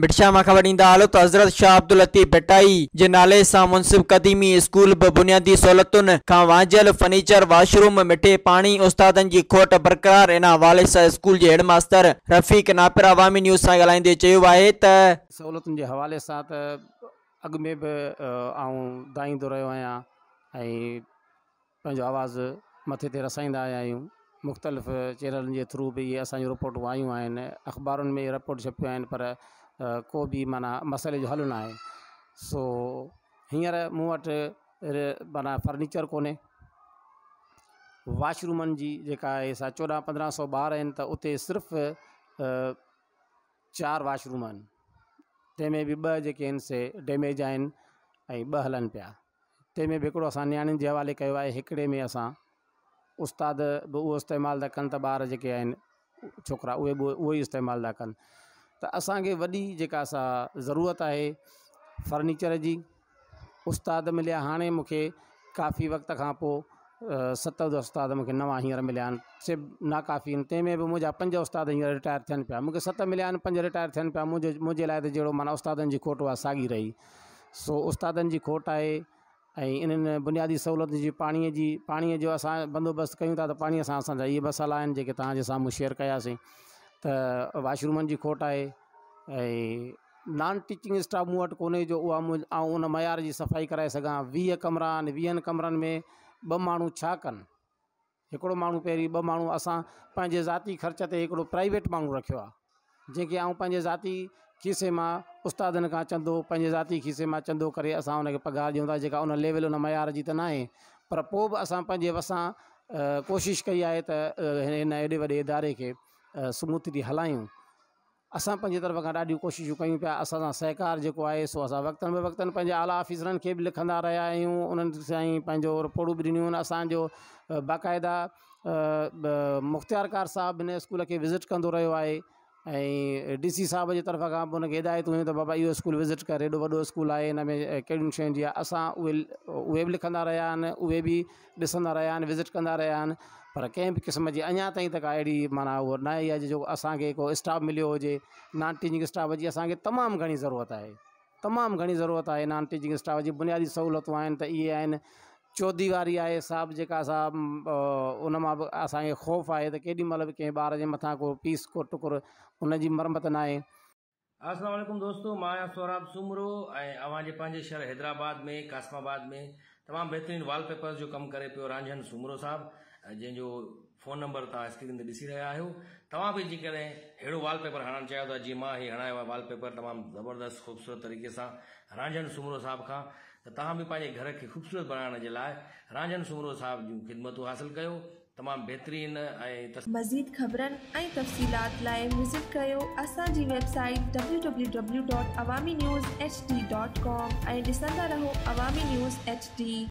मां ख़बर ईंदा हलो त हज़रत शाह अब्दुल लतीफ़ भिटाई जे नाले सां मुनसिब क़दीमी स्कूल बि बुनियादी सहूलियतुनि खां वांझियलु फर्नीचर वॉशरूम मिठे पाणी उस्तादनि जी खोट बरक़रार हिन हवाले सां स्कूल जे हेड रफ़ीक नापिरा वामी न्यूज़ सां ॻाल्हाईंदे चयो आहे तवाज़ मथे ते रसाईंदा आया आहियूं मुख़्तलिफ़ चैनल के थ्रू भी ये असांजी रिपोर्टू आयु आहिनि अख़बारुनि में रिपोर्ट छपियूं पर को भी माना मसले जो हल ना है सो हिंसर मूँ वट माना फर्नीचर को वॉशरूम की जो है सा चोॾहं सौ बार तो त सिर्फ़ चार चारि वाशरूम तंहिंमें बि ॿ जेके आहिनि से डैमेज आहिनि ऐं ॿ हलनि पिया तंहिंमें बि हिकिड़ो असां नियाणियुनि जे हवाले कयो आहे हिकिड़े में असां उस्तादु बि उहो उस्तेमालु था कनि त ॿार जेके आहिनि छोकिरा उहे बि उहे ई इस्तेमालु था कनि त असांखे वॾी जेका असां ज़रूरत आहे फर्नीचर जी उस्तादु मिलिया हाणे मूंखे काफ़ी वक़्त खां पोइ सत उस्तादु मूंखे नवां हींअर मिलिया आहिनि सिर्फ़ु नाकाफ़ी आहिनि तंहिंमें बि मुंहिंजा पंज उस्तादु हींअर रिटायर थियनि पिया मूंखे सत मिलिया आहिनि पंज रिटायर थियनि पिया मुंहिंजो मुंहिंजे लाइ त जहिड़ो माना उस्तादनि जी खोट उहा साॻी रही सो उस्तादनि जी खोट आहे ऐं इन्हनि बुनियादी सहूलियत जी पाणीअ जी पाणीअ जो असां बंदोबस्तु कयूं था त पाणीअ सां असांजा इहे मसाला आहिनि जेके तव्हांजे साम्हूं शेयर कयासीं त वाशरूमनि जी खोट आहे ऐं नॉन टीचिंग स्टाफ मूं वटि कोन्हे जो उहा मुंहिंज ऐं उन मयार जी सफ़ाई कराए सघां वीह कमरा आहिनि वीहनि कमरनि में ॿ माण्हू छा कनि हिकिड़ो माण्हू पहिरीं ॿ माण्हू असां पंहिंजे ज़ाती ख़र्च ते हिकिड़ो प्राइवेट माण्हू रखियो आहे जंहिंखे आउं पंहिंजे ज़ाती खीसे में उस्तादन का चंदो पंहिंजे ज़ाती खीसे में चंदो कर असां हुनखे पघार ॾियूं उन लेवल उन मयार की त ना पर पोइ बि असां कई है एडे वे इदारे के सुमूतरी हलायूं असां तरफ़ का ढी कोशिश क्यों पिया असां सहकार जो है सो अस वक़्तनि बि वक़्तनि पंहिंजे आला ऑफिसरनि खे बि लिखंदा रहिया आहियूं उन्हनि साईं पंहिंजो रिपोर्टूं बि ॾिनियूं आहिनि असांजो मुख़्तियार कार साहिबु हिन स्कूल के विज़िट कंदो रो है ऐं डी सी साहब जे तरफ़ खां पोइ हुनखे हिदायतूं हुयूं त बाबा इहो स्कूल विज़िट कर हेॾो वॾो स्कूल आहे हिन में कहिड़ियुनि शयुनि जी आहे असां उहे उहे बि लिखंदा रहिया आहिनि उहे बि ॾिसंदा रहिया आहिनि विज़िट कंदा रहिया आहिनि पर कंहिं बि क़िस्म जी अञा ताईं त काई अहिड़ी माना उहा न आई आहे जो असांखे को स्टाफ मिलियो हुजे नॉन टीचिंग स्टाफ जी असांखे तमामु घणी ज़रूरत आहे तमामु घणी ज़रूरत आहे नॉन टीचिंग स्टाफ जी बुनियादी सहूलियतूं आहिनि त चोथीं वारी आए साहब जेका उन मां ख़ौफ़ आए तो केदी महिल कें बार के जे को पीस को टुकुर उन मरम्मत ना असलम दोस्तों मैं आहियां सुमरो शहर हैदराबाद में कासमाबाद में तमाम बेहतरीन वॉलपेपर जो कम करें पियो रांझन सुमरो साहब जो फोन नंबर तव्हां स्क्रीन रहा हो रहिया आहियो तव्हां बि अड़ो वॉलपेपर हणन चाहिए था जीअं मां हीउ हणायो वॉलपेपर तमामु ख़ूबसूरत तरीक़े से रांझन सुमरो साहब का तुम भी पाने घर के ख़ूबसूरत बनाने के लिए रांझन सुमरो साहब जो खिदमतू हासिल कर तमाम बेहतरीन मज़ीद खबर visit dot Awami news HD dot डॉट कॉम रहो अवामी न्यूज़ एच डी